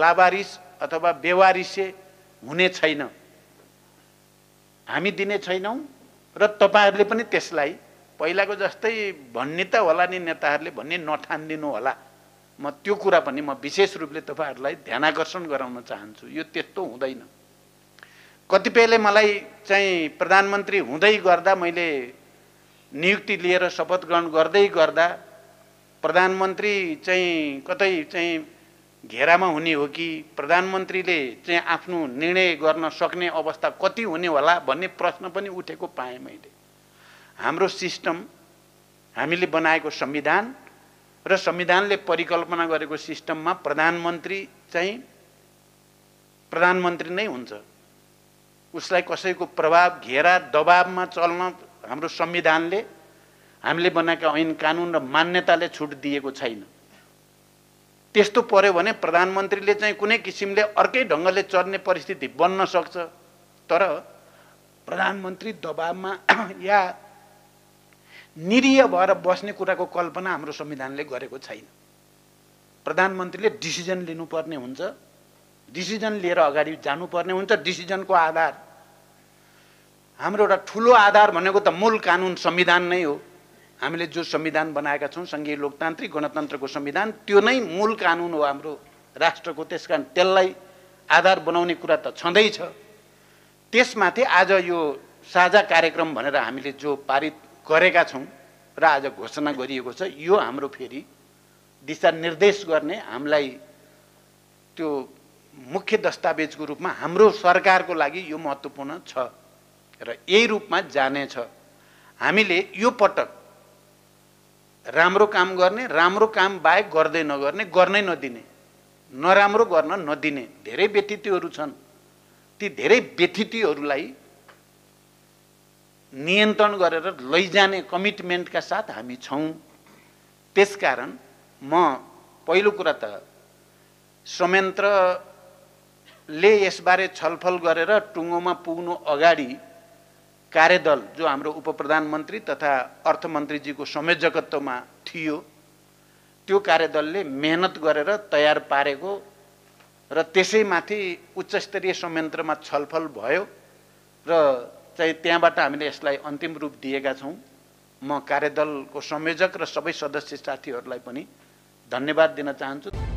लावारिस अथवा बेवारिसे हुने छैन हामी दिने छैनौँ र तपाईँहरूले पनि त्यसलाई पहिलाको जस्तै भन्ने त होला नि नेताहरूले भन्ने नठानिदिनु होला म त्यो कुरा पनि म विशेष रूपले तपाईँहरूलाई आकर्षण गराउन चाहन्छु यो त्यस्तो हुँदैन कतिपयले मलाई चाहिँ प्रधानमन्त्री हुँदै गर्दा मैले नियुक्ति लिएर शपथ ग्रहण गर्दै गर्दा प्रधानमन्त्री चाहिँ कतै चाहिँ घेरामा हुने हो कि प्रधानमन्त्रीले चाहिँ आफ्नो निर्णय गर्न सक्ने अवस्था कति हुने होला भन्ने प्रश्न पनि उठेको पाएँ मैले हाम्रो सिस्टम हामीले बनाएको संविधान र संविधानले परिकल्पना गरेको सिस्टममा प्रधानमन्त्री चाहिँ प्रधानमन्त्री नै हुन्छ उसलाई कसैको प्रभाव घेरा दबावमा चल्न हाम्रो संविधानले हामीले बनाएका ऐन कानुन र मान्यताले छुट दिएको छैन त्यस्तो पऱ्यो भने प्रधानमन्त्रीले चाहिँ कुनै किसिमले अर्कै ढङ्गले चढ्ने परिस्थिति बन्न सक्छ तर प्रधानमन्त्री दबावमा या निरीय भएर बस्ने कुराको कल्पना हाम्रो संविधानले गरेको छैन प्रधानमन्त्रीले डिसिजन लिनुपर्ने हुन्छ डिसिजन लिएर अगाडि जानुपर्ने हुन्छ डिसिजनको आधार हाम्रो एउटा ठुलो आधार भनेको त मूल कानुन संविधान नै हो हामीले जो संविधान बनाएका छौँ सङ्घीय लोकतान्त्रिक गणतन्त्रको संविधान त्यो नै मूल कानुन हो हाम्रो राष्ट्रको त्यस कारण त्यसलाई आधार बनाउने कुरा त छँदैछ त्यसमाथि आज यो साझा कार्यक्रम भनेर हामीले जो पारित गरेका छौँ र आज घोषणा गरिएको छ यो हाम्रो फेरि दिशानिर्देश गर्ने हामीलाई त्यो मुख्य दस्तावेजको रूपमा हाम्रो सरकारको लागि यो महत्त्वपूर्ण छ र यही रूपमा जानेछ हामीले यो पटक राम्रो काम गर्ने राम्रो काम बाहेक गर्दै नगर्ने गर्नै नदिने नराम्रो गर्न नदिने धेरै व्यतिथिहरू छन् ती धेरै व्यतिथिहरूलाई नियन्त्रण गरेर लैजाने कमिटमेन्टका साथ हामी छौँ त्यसकारण म पहिलो कुरा त संयन्त्रले यसबारे छलफल गरेर टुङ्गोमा पुग्नु अगाडि कार्यदल जो हाम्रो उप प्रधानमन्त्री तथा अर्थमन्त्रीजीको संयोजकत्वमा थियो त्यो कार्यदलले मेहनत गरेर तयार पारेको र त्यसैमाथि उच्चस्तरीय संयन्त्रमा छलफल भयो र चाहिँ त्यहाँबाट हामीले यसलाई अन्तिम रूप दिएका छौँ म कार्यदलको संयोजक र सबै सदस्य साथीहरूलाई पनि धन्यवाद दिन चाहन्छु